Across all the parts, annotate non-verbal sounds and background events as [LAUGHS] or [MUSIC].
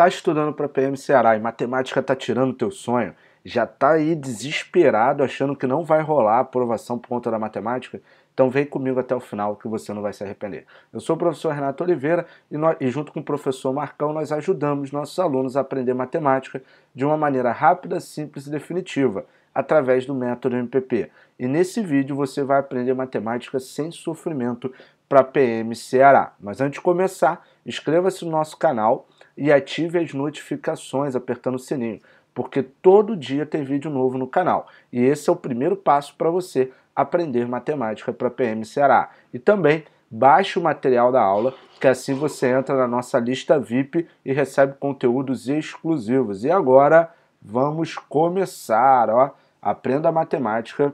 tá estudando para PM Ceará e matemática tá tirando teu sonho, já tá aí desesperado achando que não vai rolar a aprovação por conta da matemática, então vem comigo até o final que você não vai se arrepender. Eu sou o professor Renato Oliveira e, nós, e junto com o professor Marcão nós ajudamos nossos alunos a aprender matemática de uma maneira rápida, simples e definitiva através do método MPP. E nesse vídeo você vai aprender matemática sem sofrimento para PM Ceará. Mas antes de começar, inscreva-se no nosso canal e ative as notificações apertando o sininho, porque todo dia tem vídeo novo no canal. E esse é o primeiro passo para você aprender matemática para PM Ceará. E também baixe o material da aula, que assim você entra na nossa lista VIP e recebe conteúdos exclusivos. E agora vamos começar, ó. Aprenda matemática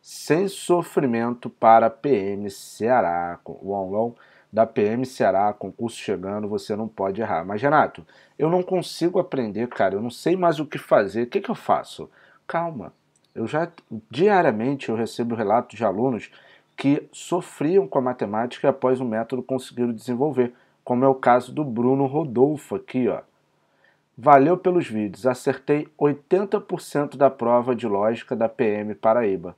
sem sofrimento para PM Ceará. o uau da PM Ceará, concurso chegando, você não pode errar. Mas, Renato, eu não consigo aprender, cara, eu não sei mais o que fazer, o que, que eu faço? Calma, eu já diariamente eu recebo relatos de alunos que sofriam com a matemática e após o método conseguiram desenvolver, como é o caso do Bruno Rodolfo aqui, ó. Valeu pelos vídeos, acertei 80% da prova de lógica da PM Paraíba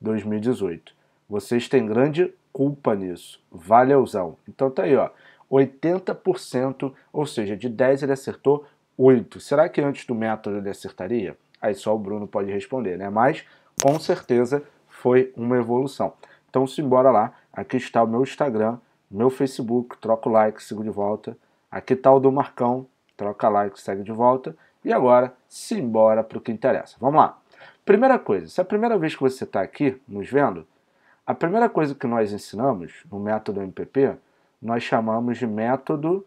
2018. Vocês têm grande culpa nisso. Valeuzão. Então tá aí, ó. 80%, ou seja, de 10 ele acertou 8. Será que antes do método ele acertaria? Aí só o Bruno pode responder, né? Mas com certeza foi uma evolução. Então simbora lá. Aqui está o meu Instagram, meu Facebook, troca o like, sigo de volta. Aqui está o do Marcão, troca like, segue de volta. E agora, simbora para o que interessa. Vamos lá. Primeira coisa, se é a primeira vez que você está aqui nos vendo, a primeira coisa que nós ensinamos no método MPP, nós chamamos de método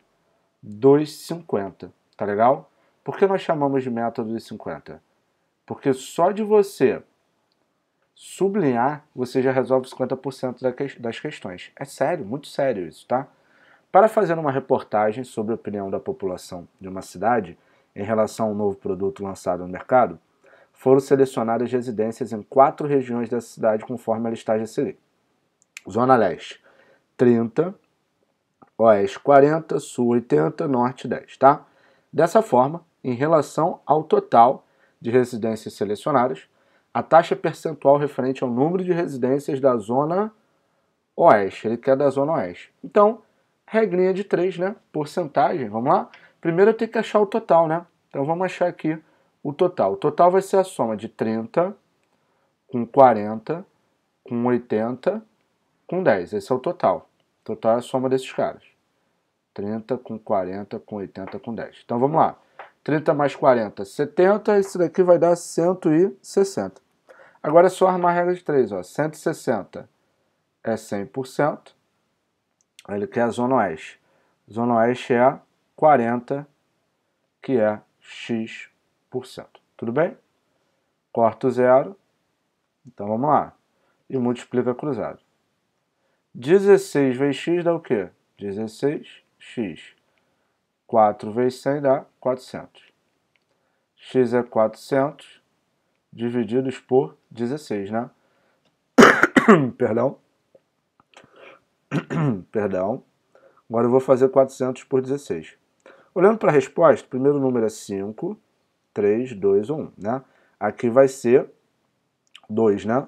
250, tá legal? Por que nós chamamos de método 250? Porque só de você sublinhar, você já resolve 50% das questões. É sério, muito sério isso, tá? Para fazer uma reportagem sobre a opinião da população de uma cidade em relação a um novo produto lançado no mercado, foram selecionadas residências em quatro regiões da cidade, conforme a listagem a seguir. Zona Leste, 30, Oeste, 40, Sul, 80, Norte, 10, tá? Dessa forma, em relação ao total de residências selecionadas, a taxa percentual referente ao número de residências da Zona Oeste, ele quer da Zona Oeste. Então, regrinha de 3, né? Porcentagem, vamos lá? Primeiro eu tenho que achar o total, né? Então vamos achar aqui o total. O total vai ser a soma de 30 com 40 com 80 com 10. Esse é o total. O total é a soma desses caras. 30 com 40 com 80 com 10. Então vamos lá. 30 mais 40, 70. Isso daqui vai dar 160. Agora é só armar a regra de 3. Ó. 160 é 100%. Ele quer a zona oeste. Zona oeste é 40, que é x tudo bem? Corta o zero. Então vamos lá. E multiplica cruzado. 16 vezes x dá o quê? 16x. 4 vezes 100 dá 400. x é 400 divididos por 16, né? [COUGHS] Perdão. [COUGHS] Perdão. Agora eu vou fazer 400 por 16. Olhando para a resposta, o primeiro número é 5. 3, 2, 1, né? Aqui vai ser 2, né?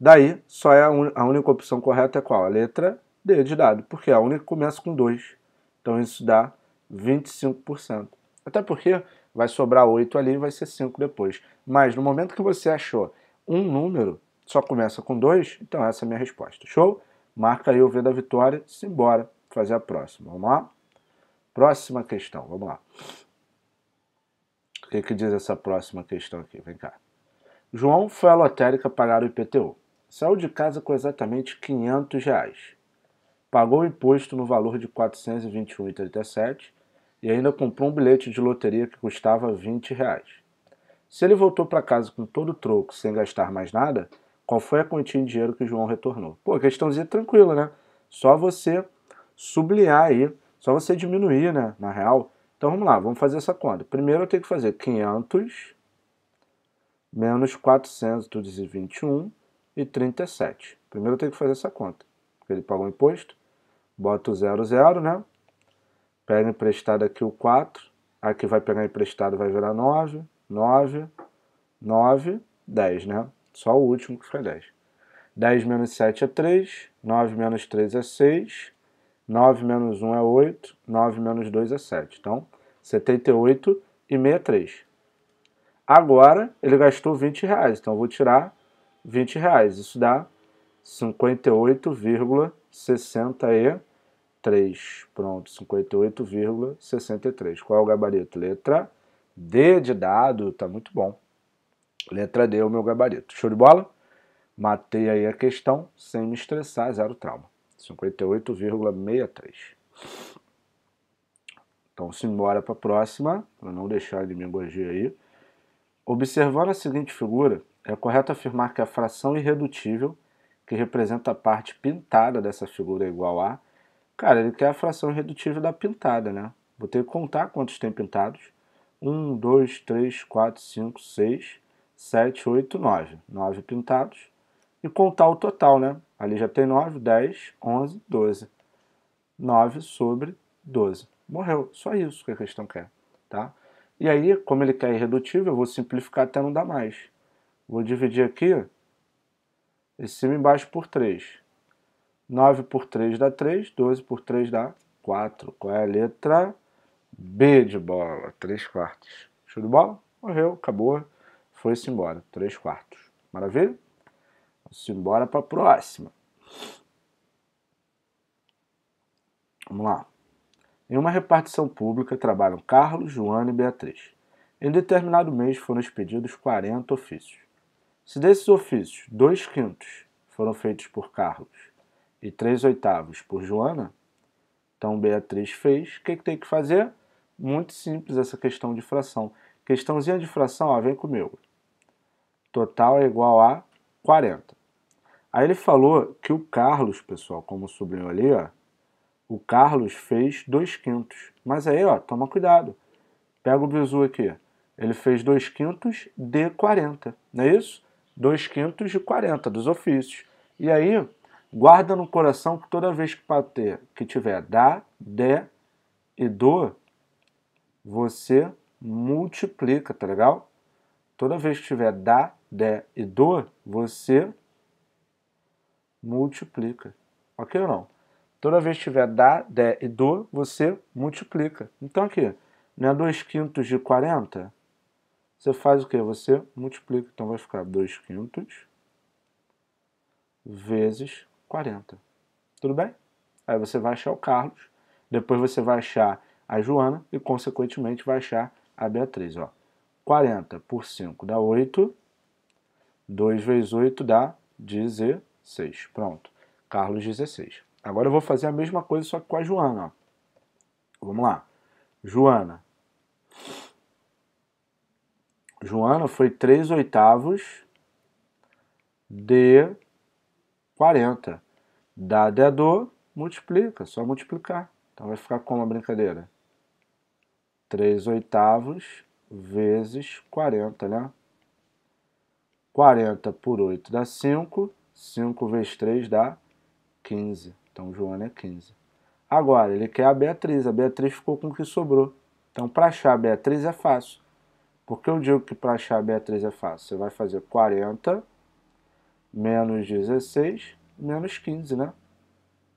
Daí, só é a, un... a única opção correta é qual? A letra D de dado, porque a única começa com 2. Então isso dá 25%. Até porque vai sobrar 8 ali e vai ser 5 depois. Mas no momento que você achou um número, só começa com 2, então essa é a minha resposta. Show? Marca aí o V da vitória, simbora fazer a próxima. Vamos lá? Próxima questão, vamos lá. O que, que diz essa próxima questão aqui? Vem cá. João foi à lotérica pagar o IPTU. Saiu de casa com exatamente 500 reais. Pagou o imposto no valor de R$ 421,37 e ainda comprou um bilhete de loteria que custava 20 reais. Se ele voltou para casa com todo o troco, sem gastar mais nada, qual foi a quantia de dinheiro que João retornou? Pô, questãozinha tranquila, né? Só você sublinhar aí, só você diminuir, né, na real, então vamos lá, vamos fazer essa conta. Primeiro eu tenho que fazer 500 menos 421 e 37. Primeiro eu tenho que fazer essa conta. Ele pagou o imposto, bota o 00, né? Pega emprestado aqui o 4, aqui vai pegar emprestado, vai virar 9, 9, 9, 10, né? Só o último que foi 10. 10 menos 7 é 3, 9 menos 3 é 6, 9 menos 1 é 8, 9 menos 2 é 7. Então, 78 e 63. Agora, ele gastou 20 reais, então eu vou tirar 20 reais. Isso dá 58,63. Pronto, 58,63. Qual é o gabarito? Letra D de dado, tá muito bom. Letra D é o meu gabarito. Show de bola? Matei aí a questão sem me estressar, zero trauma. 58,63. Então, simbora para a próxima, para não deixar de me engorgir aí. Observando a seguinte figura, é correto afirmar que a fração irredutível, que representa a parte pintada dessa figura é igual a... Cara, ele quer a fração irredutível da pintada, né? Vou ter que contar quantos tem pintados. 1, 2, 3, 4, 5, 6, 7, 8, 9. 9 pintados. E contar o total, né? Ali já tem 9, 10, 11, 12. 9 sobre 12. Morreu. Só isso que a questão quer. Tá? E aí, como ele quer irredutível, eu vou simplificar até não dar mais. Vou dividir aqui esse cima e embaixo por 3. 9 por 3 dá 3, 12 por 3 dá 4. Qual é a letra B de bola? 3 quartos. Show de bola? Morreu, acabou, foi-se embora. 3 quartos. Maravilha? Simbora embora para a próxima. Vamos lá. Em uma repartição pública trabalham Carlos, Joana e Beatriz. Em determinado mês foram expedidos 40 ofícios. Se desses ofícios, dois quintos foram feitos por Carlos e três oitavos por Joana, então Beatriz fez. O que, que tem que fazer? Muito simples essa questão de fração. Questãozinha de fração, ó, vem comigo. Total é igual a 40. Aí ele falou que o Carlos, pessoal, como sublinhou ali, ó, o Carlos fez dois quintos. Mas aí, ó, toma cuidado. Pega o bizu aqui. Ele fez dois quintos de 40, não é isso? Dois quintos de 40 dos ofícios. E aí, guarda no coração que toda vez que bater, que tiver dá, dé e do, você multiplica, tá legal? Toda vez que tiver dá, dé e do, você multiplica multiplica. Ok ou não? Toda então, vez que tiver dá, dé e do, você multiplica. Então aqui, né, 2 quintos de 40, você faz o que? Você multiplica. Então vai ficar 2 quintos vezes 40. Tudo bem? Aí você vai achar o Carlos, depois você vai achar a Joana e, consequentemente, vai achar a Beatriz. Ó. 40 por 5 dá 8, 2 vezes 8 dá 16. 6. Pronto. Carlos 16. Agora eu vou fazer a mesma coisa, só que com a Joana. Vamos lá. Joana. Joana foi 3 oitavos de 40. Dado é dor, multiplica, só multiplicar. Então vai ficar como a brincadeira? 3 oitavos vezes 40, né? 40 por 8 dá 5, 5 vezes 3 dá 15. Então, Joana é 15. Agora, ele quer a Beatriz. A Beatriz ficou com o que sobrou. Então, para achar a Beatriz é fácil. Por que eu digo que para achar a Beatriz é fácil? Você vai fazer 40 menos 16 menos 15, né?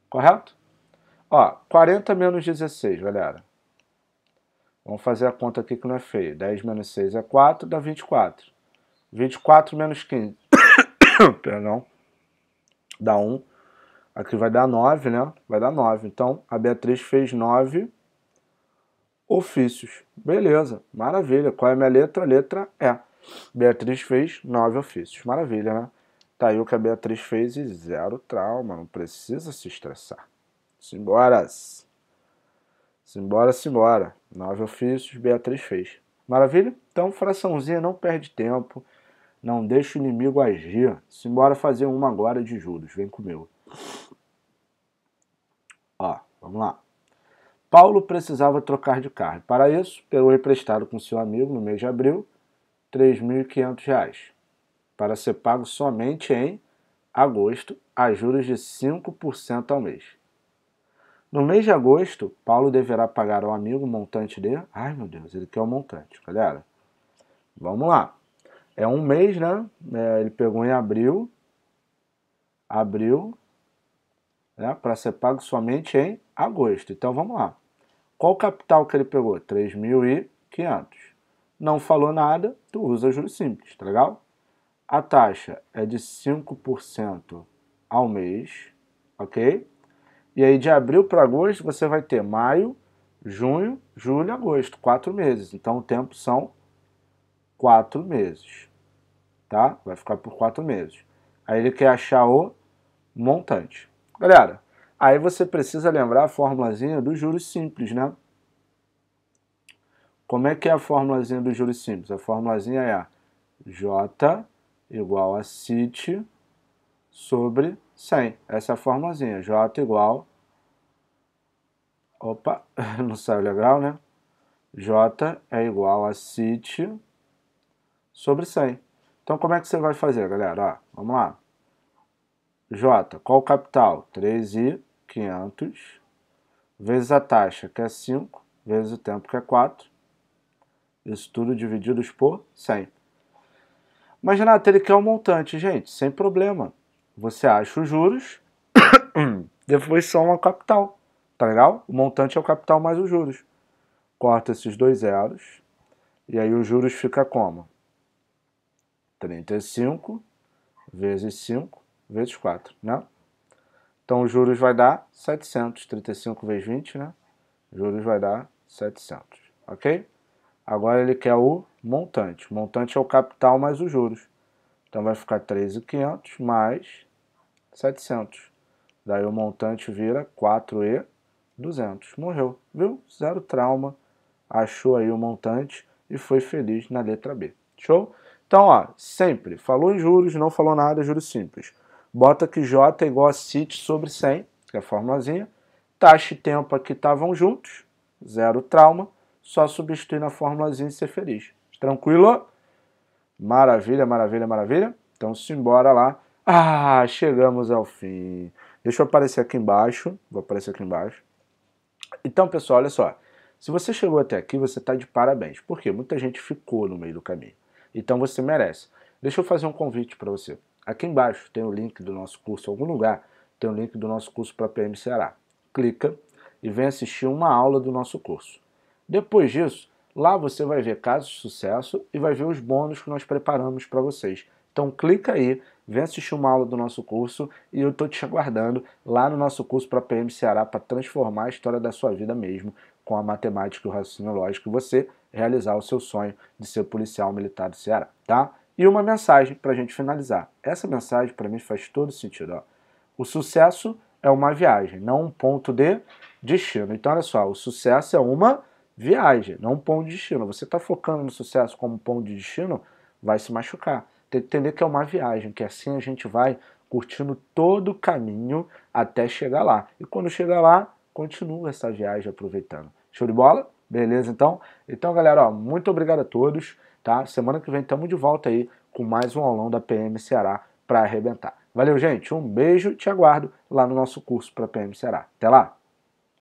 Correto? Ó, 40 menos 16, galera. Vamos fazer a conta aqui que não é feio. 10 menos 6 é 4, dá 24. 24 menos 15. [COUGHS] Perdão dá 1. Aqui vai dar 9, né? Vai dar 9. Então, a Beatriz fez 9 ofícios. Beleza, maravilha. Qual é a minha letra? Letra E. É, Beatriz fez 9 ofícios. Maravilha, né? Tá aí o que a Beatriz fez e zero trauma. Não precisa se estressar. Simbora! Simbora, simbora. Nove ofícios, Beatriz fez. Maravilha? Então, fraçãozinha, não perde tempo. Não deixe o inimigo agir. Simbora fazer uma agora de juros. Vem comigo. Ó, vamos lá. Paulo precisava trocar de carro. Para isso, pegou emprestado com seu amigo no mês de abril R$ 3.500, para ser pago somente em agosto, a juros de 5% ao mês. No mês de agosto, Paulo deverá pagar ao amigo o montante de. Ai meu Deus, ele quer o um montante, galera. Vamos lá é um mês, né? É, ele pegou em abril, abril, né? Para ser pago somente em agosto. Então vamos lá. Qual capital que ele pegou? 3.500. Não falou nada, tu usa juros simples, tá legal? A taxa é de 5% ao mês, ok? E aí de abril para agosto você vai ter maio, junho, julho, agosto, quatro meses. Então o tempo são quatro meses, tá? Vai ficar por quatro meses. Aí ele quer achar o montante. Galera, aí você precisa lembrar a formulazinha do juros simples, né? Como é que é a formulazinha do juros simples? A formulazinha é a J igual a CIT sobre 100. Essa é a formulazinha. J igual... Opa, [LAUGHS] não saiu legal, né? J é igual a CIT sobre 100. Então, como é que você vai fazer, galera? Ó, vamos lá. J, qual o capital? 13,500 vezes a taxa, que é 5, vezes o tempo, que é 4. Isso tudo dividido por 100. Mas, Renato, ele quer é um montante, gente, sem problema. Você acha os juros, [COUGHS] depois soma o capital, tá legal? O montante é o capital mais os juros. Corta esses dois zeros, e aí os juros fica como? 35 vezes 5 vezes 4, né? Então, os juros vai dar 700. 35 vezes 20, né? Juros vai dar 700, ok? Agora ele quer o montante. O montante é o capital mais os juros. Então, vai ficar 3,500 mais 700. Daí o montante vira 4,200. Morreu, viu? Zero trauma. Achou aí o montante e foi feliz na letra B. Show? Então, ó, sempre, falou em juros, não falou nada, juros simples. Bota que J é igual a CIT sobre 100, que é a formulazinha. Taxa e tempo aqui estavam juntos, zero trauma. Só substituir na formulazinha e ser feliz. Tranquilo? Maravilha, maravilha, maravilha. Então, simbora lá. Ah, chegamos ao fim. Deixa eu aparecer aqui embaixo. Vou aparecer aqui embaixo. Então, pessoal, olha só. Se você chegou até aqui, você está de parabéns. Porque muita gente ficou no meio do caminho. Então você merece. Deixa eu fazer um convite para você. Aqui embaixo tem o link do nosso curso, em algum lugar tem o link do nosso curso para PM Ceará. Clica e vem assistir uma aula do nosso curso. Depois disso, lá você vai ver casos de sucesso e vai ver os bônus que nós preparamos para vocês. Então clica aí, vem assistir uma aula do nosso curso e eu estou te aguardando lá no nosso curso para PM Ceará para transformar a história da sua vida mesmo com a matemática e o raciocínio lógico você realizar o seu sonho de ser policial militar do Ceará, tá? E uma mensagem para a gente finalizar. Essa mensagem para mim faz todo sentido. Ó. O sucesso é uma viagem, não um ponto de destino. Então, olha só, o sucesso é uma viagem, não um ponto de destino. Você está focando no sucesso como ponto de destino, vai se machucar. Tem que entender que é uma viagem, que assim a gente vai curtindo todo o caminho até chegar lá. E quando chegar lá, continua essa viagem aproveitando. Show de bola? Beleza, então? Então, galera, ó, muito obrigado a todos, tá? Semana que vem estamos de volta aí com mais um aulão da PM Ceará para arrebentar. Valeu, gente. Um beijo. Te aguardo lá no nosso curso para PM Ceará. Até lá.